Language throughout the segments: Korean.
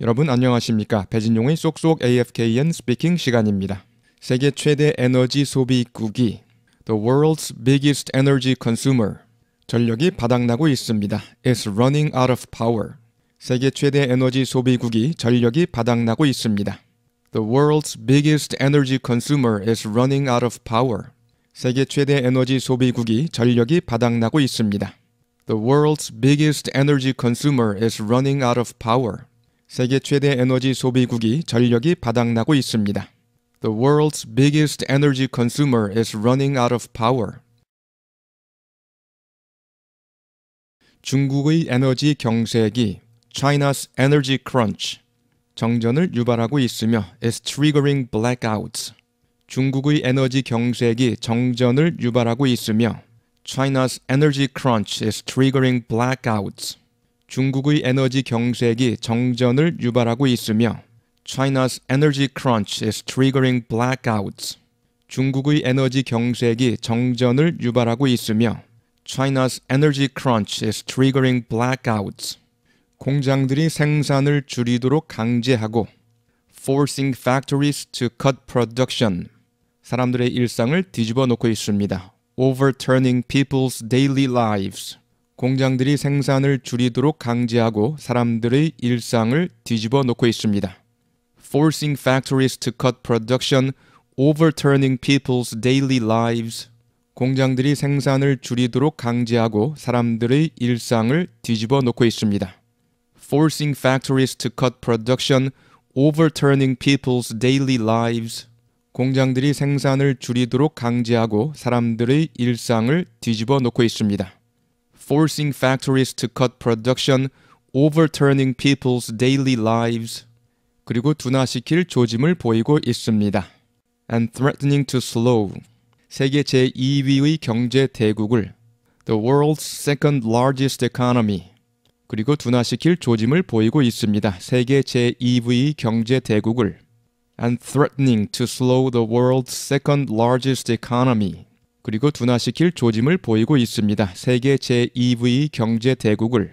여러분 안녕하십니까? 배진용의 쏙쏙 AFKN 스피킹 시간입니다. 세계 최대 에너지 소비국이 The world's biggest energy consumer 전력이 바닥나고 있습니다. It's running out of power. 세계 최대 에너지 소비국이 전력이 바닥나고 있습니다. The world's biggest energy consumer is running out of power. 세계 최대 에너지 소비국이 전력이 바닥나고 있습니다. The world's biggest energy consumer is running out of power. 세계 최대 에너지 소비국이 전력이 바닥나고 있습니다. The world's biggest energy consumer is running out of power. 중국의 에너지 경색이 China's energy crunch 정전을 유발하고 있으며 is triggering blackouts. 중국의 에너지 경색이 정전을 유발하고 있으며 China's energy crunch is triggering blackouts. 중국의 에너지 경색이 정전을 유발하고 있으며 China's energy crunch is triggering blackouts. 중국의 에너지 경색이 정전을 유발하고 있으며 China's energy crunch is triggering blackouts. 공장들이 생산을 줄이도록 강제하고 forcing factories to cut production. 사람들의 일상을 뒤집어 놓고 있습니다. overturning people's daily lives. 공장들이 생산을 줄이도록 강제하고 사람들의 일상을 뒤집어 놓고 있습니다. Forcing factories to cut production, overturning people's daily lives. 공장들이 생산을 줄이도록 강제하고 사람들의 일상을 뒤집어 놓고 있습니다. Forcing factories to cut production, overturning people's daily lives. 공장들이 생산을 줄이도록 강제하고 사람들의 일상을 뒤집어 놓고 있습니다. forcing factories to cut production, overturning people's daily lives. 그리고 둔화시킬 조짐을 보이고 있습니다. And threatening to slow. 세계 제2위의 경제 대국을 The world's second largest economy. 그리고 둔화시킬 조짐을 보이고 있습니다. 세계 제2위의 경제 대국을 and threatening to slow the world's second largest economy. 그리고 둔화시킬 조짐을 보이고 있습니다. 세계 제2위 경제 대국을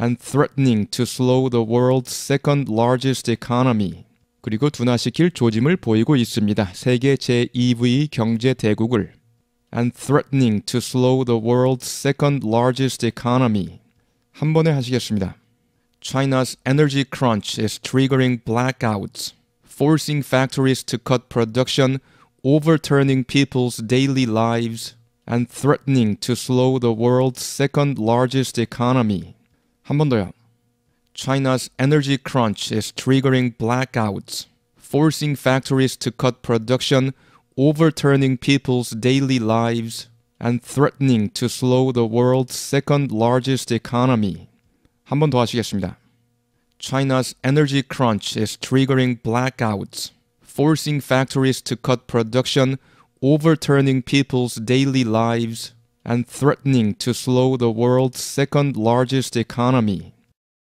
and threatening to slow the world's second largest economy 그리고 둔화시킬 조짐을 보이고 있습니다. 세계 제2위 경제 대국을 and threatening to slow the world's second largest economy 한 번에 하시겠습니다. China's energy crunch is triggering blackouts, forcing factories to cut production overturning people's daily lives and threatening to slow the world's second largest economy. 한 번 더요. China's energy crunch is triggering blackouts, forcing factories to cut production, overturning people's daily lives, and threatening to slow the world's second largest economy. 한 번 더 하시겠습니다. China's energy crunch is triggering blackouts forcing factories to cut production, overturning people's daily lives, and threatening to slow the world's second largest economy.